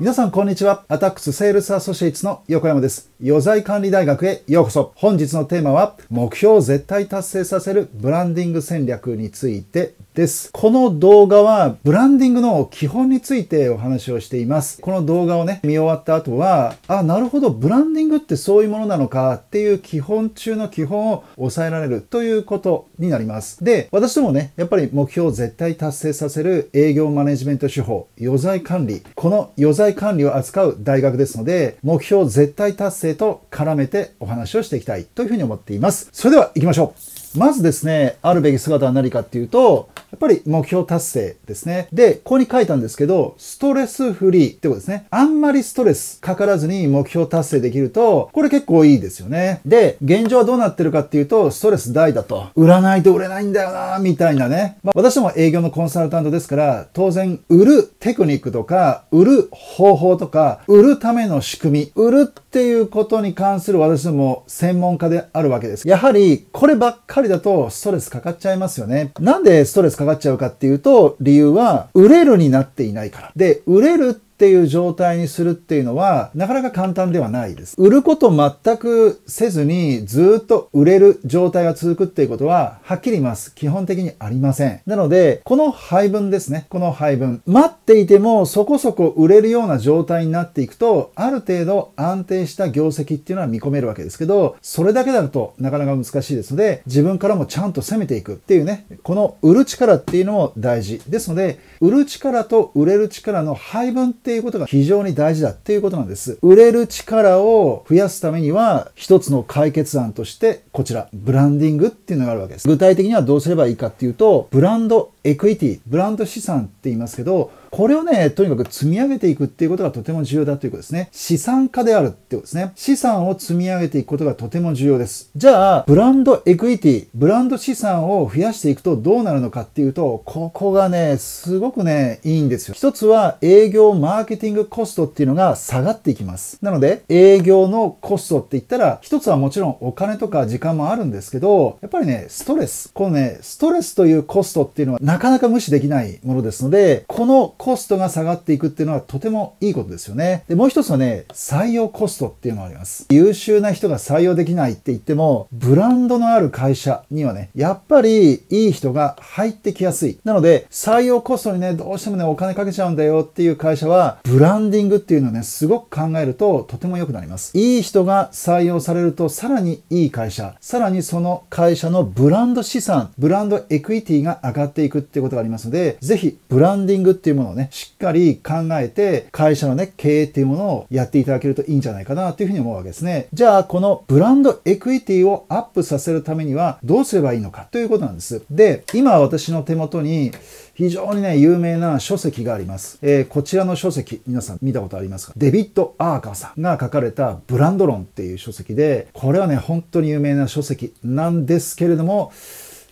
皆さんこんにちは。アタックスセールスアソシエイツの横山です。余罪管理大学へようこそ。本日のテーマは、目標を絶対達成させるブランディング戦略についてです。この動画はブランディングの基本についてお話をしています。この動画をね、見終わった後は、あ、なるほど、ブランディングってそういうものなのかっていう基本中の基本を抑えられるということになります。で、私どもね、やっぱり目標を絶対達成させる営業マネジメント手法、余罪管理。この余罪管理を扱う大学ですので、目標絶対達成と絡めてお話をしていきたいというふうに思っています。それでは行きましょう。まずですね、あるべき姿は何かっていうと、やっぱり目標達成ですね。で、ここに書いたんですけど、ストレスフリーってことですね。あんまりストレスかからずに目標達成できると、これ結構いいですよね。で、現状はどうなってるかっていうと、ストレス大だと。売らないと売れないんだよなみたいなね。まあ、私も営業のコンサルタントですから、当然、売るテクニックとか、売る方法とか、売るための仕組み、売るっていうことに関する私ども専門家であるわけです。やはり、こればっかりかりだとストレスかかっちゃいますよね。なんでストレスかかっちゃうかっていうと、理由は、売れるになっていないから。で、売れるってっていう状態にするっていうのは、なかなか簡単ではないです。売ること全くせずに、ずっと売れる状態が続くっていうことは、はっきり言います。基本的にありません。なので、この配分ですね。この配分。待っていても、そこそこ売れるような状態になっていくと、ある程度安定した業績っていうのは見込めるわけですけど、それだけだとなかなか難しいですので、自分からもちゃんと攻めていくっていうね、この売る力っていうのも大事。ですので、売る力と売れる力の配分ってっていうことが非常に大事だっていうことなんです。売れる力を増やすためには、一つの解決案として、こちら、ブランディングっていうのがあるわけです。具体的にはどうすればいいかっていうと、ブランドエクイティ、ブランド資産って言いますけど、これをね、とにかく積み上げていくっていうことがとても重要だということですね。資産家であるってことですね。資産を積み上げていくことがとても重要です。じゃあ、ブランドエクイティ、ブランド資産を増やしていくとどうなるのかっていうと、ここがね、すごくね、いいんですよ。一つは営業マーケティングコストっていうのが下がっていきます。なので、営業のコストって言ったら、一つはもちろんお金とか時間もあるんですけど、やっぱりね、ストレス。このね、ストレスというコストっていうのはなかなか無視できないものですので、このコストが下がっていくっていうのはとてもいいことですよね。で、もう一つはね、採用コストっていうのがあります。優秀な人が採用できないって言っても、ブランドのある会社にはね、やっぱりいい人が入ってきやすい。なので、採用コストにね、どうしてもね、お金かけちゃうんだよっていう会社は、ブランディングっていうのをね、すごく考えるととても良くなります。いい人が採用されると、さらにいい会社、さらにその会社のブランド資産、ブランドエクイティが上がっていくっていうことがありますので、ぜひブランディングっていうもののをね、しっかり考えて、会社のね、経営っていうものをやっていただけるといいんじゃないかなというふうに思うわけですね。じゃあ、このブランドエクイティをアップさせるためには、どうすればいいのかということなんです。で、今私の手元に、非常にね、有名な書籍があります。えー、こちらの書籍、皆さん見たことありますかデビッド・アーカーさんが書かれたブランド論っていう書籍で、これはね、本当に有名な書籍なんですけれども、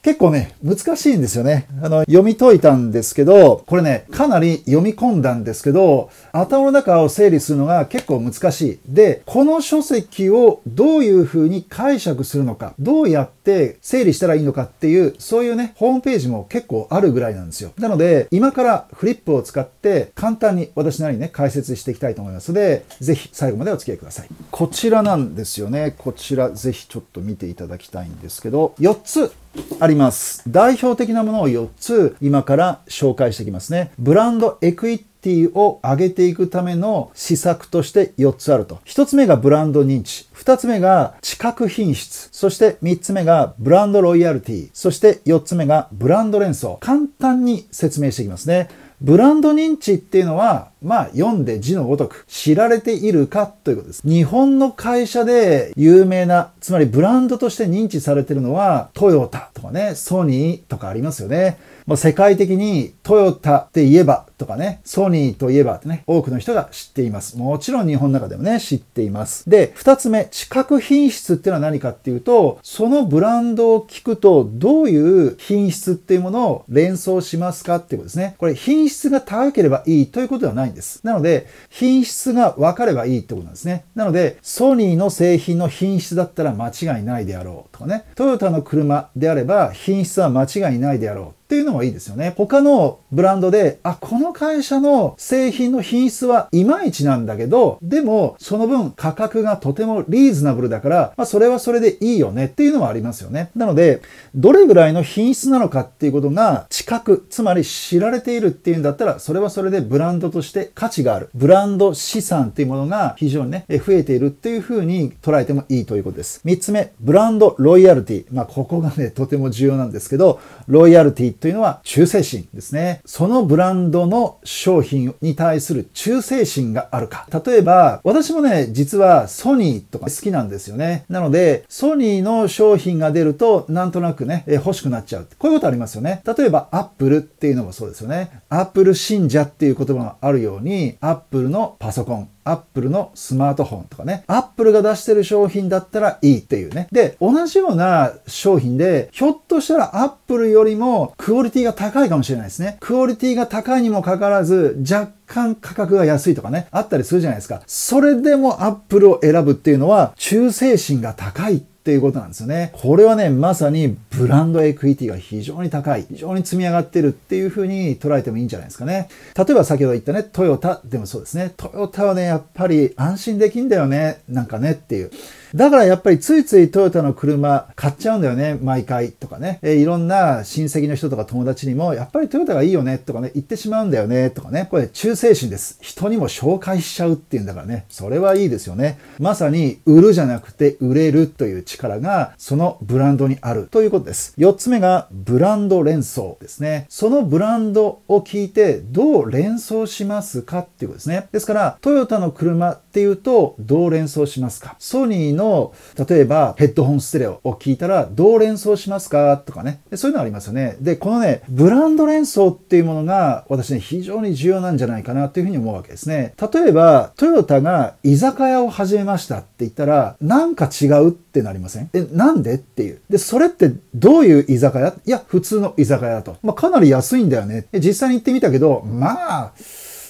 結構ね、難しいんですよね。あの、読み解いたんですけど、これね、かなり読み込んだんですけど、頭の中を整理するのが結構難しい。で、この書籍をどういうふうに解釈するのか、どうやって整理したらいいのかっていう、そういうね、ホームページも結構あるぐらいなんですよ。なので、今からフリップを使って簡単に私なりにね、解説していきたいと思いますので、ぜひ最後までお付き合いください。こちらなんですよね。こちらぜひちょっと見ていただきたいんですけど、4つあります。代表的なものを4つ今から紹介していきますね。ブランドエクイティを上げていくための施策として4つあると。1つ目がブランド認知。2つ目が知覚品質。そして3つ目がブランドロイヤルティ。そして4つ目がブランド連想。簡単に説明していきますね。ブランド認知っていうのは、まあ読んで字のごとく知られているかということです。日本の会社で有名な、つまりブランドとして認知されてるのはトヨタとかね、ソニーとかありますよね。まあ、世界的にトヨタって言えばとかね、ソニーといえばってね、多くの人が知っています。もちろん日本の中でもね、知っています。で、二つ目、知覚品質っていうのは何かっていうと、そのブランドを聞くとどういう品質っていうものを連想しますかっていうことですね。これ品質が高ければいいということではないんです。なので、品質が分かればいいってことなんですね。なので、ソニーの製品の品質だったら間違いないであろうとかね、トヨタの車であれば品質は間違いないであろうっていうのもいいですよね。他のブランドで、あ、このの会社の製品の品質はいまいちなんだけど、でもその分価格がとてもリーズナブルだから、まあ、それはそれでいいよねっていうのはありますよね。なので、どれぐらいの品質なのかっていうことが近く、つまり知られているっていうんだったら、それはそれでブランドとして価値がある。ブランド資産っていうものが非常にね、増えているっていうふうに捉えてもいいということです。3つ目、ブランドロイヤルティ。まあ、ここがね、とても重要なんですけど、ロイヤルティというのは忠誠心ですね。そのブランドのの商品に対する忠誠心があるか。例えば、私もね、実はソニーとか好きなんですよね。なので、ソニーの商品が出ると、なんとなくね、え欲しくなっちゃう。こういうことありますよね。例えば、アップルっていうのもそうですよね。アップル信者っていう言葉があるように、アップルのパソコン、アップルのスマートフォンとかね、アップルが出してる商品だったらいいっていうね。で、同じような商品で、ひょっとしたらアップルよりもクオリティが高いかもしれないですね。クオリティが高いにもかかわらず、若干価格が安いとかね、あったりするじゃないですか。それでもアップルを選ぶっていうのは、忠誠心が高いっていうことなんですよね。これはね、まさにブランドエクイティが非常に高い、非常に積み上がってるっていうふうに捉えてもいいんじゃないですかね。例えば先ほど言ったね、トヨタでもそうですね。トヨタはね、やっぱり安心できんだよね、なんかねっていう。だからやっぱりついついトヨタの車買っちゃうんだよね、毎回とかね。えいろんな親戚の人とか友達にも、やっぱりトヨタがいいよねとかね、言ってしまうんだよねとかね。これ忠誠心です。人にも紹介しちゃうっていうんだからね。それはいいですよね。まさに売るじゃなくて売れるという力がそのブランドにあるということです。4つ目がブランド連想ですね。そのブランドを聞いてどう連想しますかっていうことですね。ですから、トヨタの車っていうとどう連想しますかソニーの、例えばヘッドホンステレオを聞いたらどう連想しますかとかね。そういうのありますよね。で、このね、ブランド連想っていうものが私ね、非常に重要なんじゃないかなというふうに思うわけですね。例えば、トヨタが居酒屋を始めましたって言ったら、なんか違うってなりませんえ、なんでっていう。で、それってどういう居酒屋いや、普通の居酒屋だと。まあ、かなり安いんだよね。実際に行ってみたけど、まあ、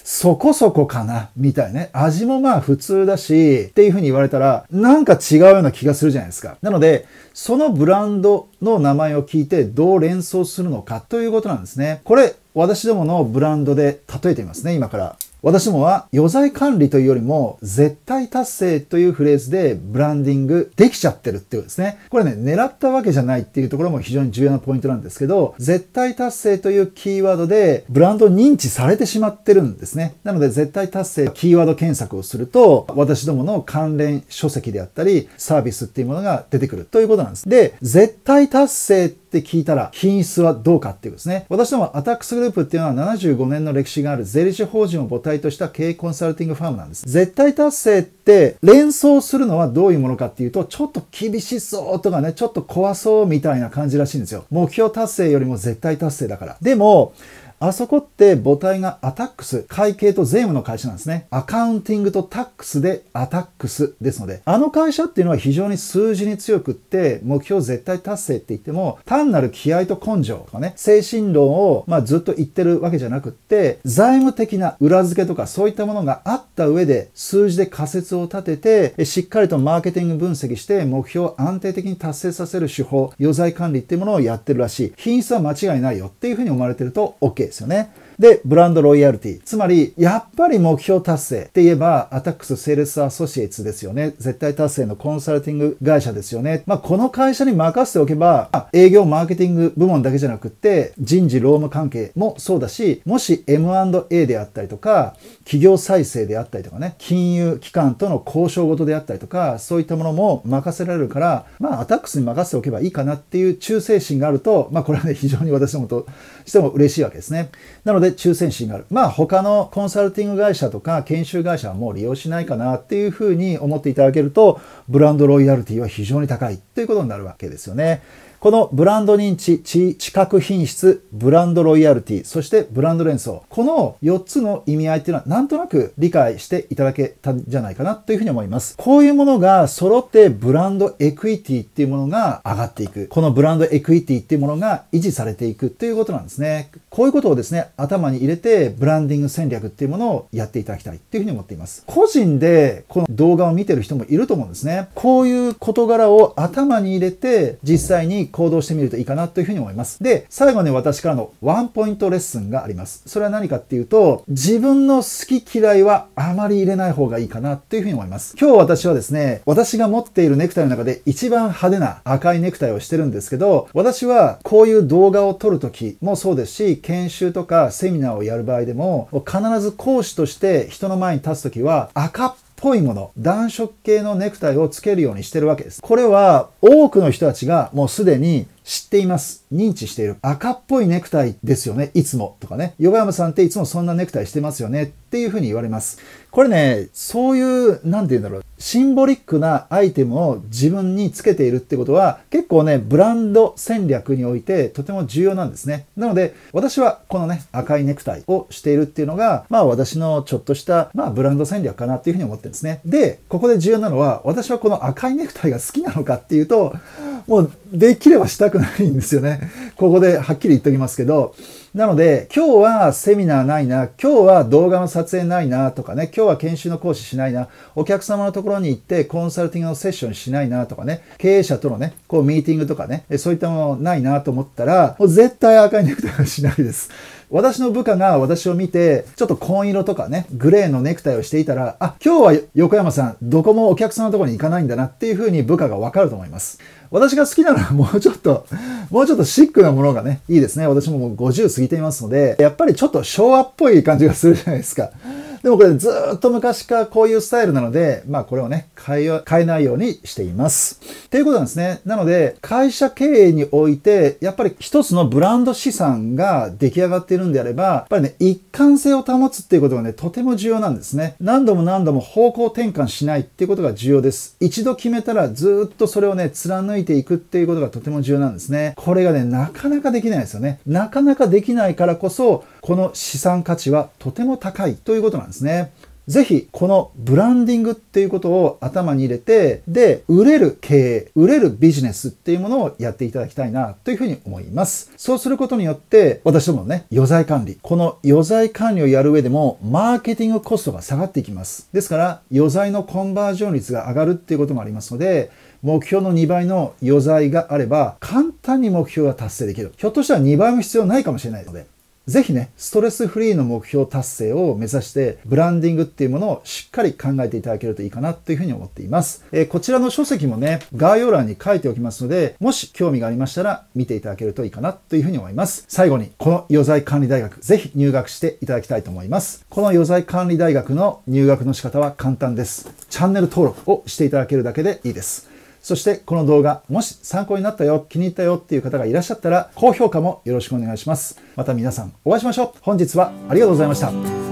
そこそこかな、みたいね。味もまあ普通だし、っていう風に言われたら、なんか違うような気がするじゃないですか。なので、そのブランドの名前を聞いてどう連想するのかということなんですね。これ、私どものブランドで例えてみますね、今から。私どもは余罪管理というよりも絶対達成というフレーズでブランディングできちゃってるっていうですね。これね、狙ったわけじゃないっていうところも非常に重要なポイントなんですけど、絶対達成というキーワードでブランド認知されてしまってるんですね。なので絶対達成キーワード検索をすると、私どもの関連書籍であったり、サービスっていうものが出てくるということなんです。で、絶対達成ってって聞いたら品質はどうかっていうですね。私どもアタックスグループっていうのは75年の歴史がある税理士法人を母体とした経営コンサルティングファームなんです。絶対達成って連想するのはどういうものかっていうと、ちょっと厳しそうとかね、ちょっと怖そうみたいな感じらしいんですよ。目標達成よりも絶対達成だから。でも、あそこって母体がアタックス、会計と税務の会社なんですね。アカウンティングとタックスでアタックスですので、あの会社っていうのは非常に数字に強くって、目標絶対達成って言っても、単なる気合と根性とかね、精神論を、まあ、ずっと言ってるわけじゃなくって、財務的な裏付けとかそういったものがあった上で、数字で仮説を立てて、しっかりとマーケティング分析して、目標を安定的に達成させる手法、余罪管理っていうものをやってるらしい。品質は間違いないよっていうふうに思われてると OK。ですよね。で、ブランドロイヤルティ。つまり、やっぱり目標達成って言えば、アタックスセールスアソシエイツですよね。絶対達成のコンサルティング会社ですよね。まあ、この会社に任せておけば、まあ、営業マーケティング部門だけじゃなくって、人事労務関係もそうだし、もし M&A であったりとか、企業再生であったりとかね、金融機関との交渉事であったりとか、そういったものも任せられるから、まあ、アタックスに任せておけばいいかなっていう忠誠心があると、まあ、これはね、非常に私どもとしても嬉しいわけですね。なので、で抽選心がある。まあ他のコンサルティング会社とか研修会社はもう利用しないかなっていうふうに思っていただけると、ブランドロイヤルティは非常に高いということになるわけですよね。このブランド認知、知覚品質、ブランドロイヤルティ、そしてブランド連想。この4つの意味合いっていうのはなんとなく理解していただけたんじゃないかなというふうに思います。こういうものが揃ってブランドエクイティっていうものが上がっていく。このブランドエクイティっていうものが維持されていくということなんですね。こういうことをですね、頭に入れてブランディング戦略っていうものをやっていただきたいっていうふうに思っています。個人でこの動画を見てる人もいると思うんですね。こういう事柄を頭に入れて実際に行動してみるといいかなというふうに思います。で、最後に私からのワンポイントレッスンがあります。それは何かっていうと、自分の好き嫌いはあまり入れない方がいいかなというふうに思います。今日私はですね、私が持っているネクタイの中で一番派手な赤いネクタイをしてるんですけど、私はこういう動画を撮るときもそうですし、研修とかセミナーをやる場合でも、必ず講師として人の前に立つときは赤っぽいもの、暖色系のネクタイをつけるようにしてるわけです。これは多くの人たちがもうすでに知っています。認知している。赤っぽいネクタイですよね。いつも。とかね。横山さんっていつもそんなネクタイしてますよね。っていうふうに言われます。これね、そういう、なんて言うんだろう。シンボリックなアイテムを自分につけているってことは、結構ね、ブランド戦略においてとても重要なんですね。なので、私はこのね、赤いネクタイをしているっていうのが、まあ私のちょっとした、まあブランド戦略かなっていうふうに思ってるんですね。で、ここで重要なのは、私はこの赤いネクタイが好きなのかっていうと、もうできればしたくないんですよね。ここではっきり言っておきますけど、なので、今日はセミナーないな、今日は動画の撮影ないなとかね、今日は研修の講師しないな、お客様のところに行ってコンサルティングのセッションしないなとかね、経営者とのね、こうミーティングとかね、そういったものないなと思ったら、もう絶対赤いネクタイはしないです。私の部下が私を見て、ちょっと紺色とかね、グレーのネクタイをしていたら、あ、今日は横山さん、どこもお客さんのところに行かないんだなっていうふうに部下がわかると思います。私が好きなのはもうちょっと、もうちょっとシックなものがね、いいですね。私ももう50過ぎいていますので、やっぱりちょっと昭和っぽい感じがするじゃないですか。でもこれずっと昔からこういうスタイルなので、まあこれをね、変え、変えないようにしています。っていうことなんですね。なので、会社経営において、やっぱり一つのブランド資産が出来上がっているんであれば、やっぱりね、一貫性を保つっていうことがね、とても重要なんですね。何度も何度も方向転換しないっていうことが重要です。一度決めたらずっとそれをね、貫いていくっていうことがとても重要なんですね。これがね、なかなかできないですよね。なかなかできないからこそ、この資産価値はとても高いということなんです。ですね。ぜひ、このブランディングっていうことを頭に入れて、で、売れる経営、売れるビジネスっていうものをやっていただきたいな、というふうに思います。そうすることによって、私どものね、余罪管理。この余罪管理をやる上でも、マーケティングコストが下がっていきます。ですから、余罪のコンバージョン率が上がるっていうこともありますので、目標の2倍の余罪があれば、簡単に目標が達成できる。ひょっとしたら2倍も必要ないかもしれないので、ぜひね、ストレスフリーの目標達成を目指して、ブランディングっていうものをしっかり考えていただけるといいかなというふうに思っています。えー、こちらの書籍もね、概要欄に書いておきますので、もし興味がありましたら見ていただけるといいかなというふうに思います。最後に、この余罪管理大学、ぜひ入学していただきたいと思います。この余罪管理大学の入学の仕方は簡単です。チャンネル登録をしていただけるだけでいいです。そしてこの動画、もし参考になったよ、気に入ったよっていう方がいらっしゃったら、高評価もよろしくお願いします。また皆さんお会いしましょう。本日はありがとうございました。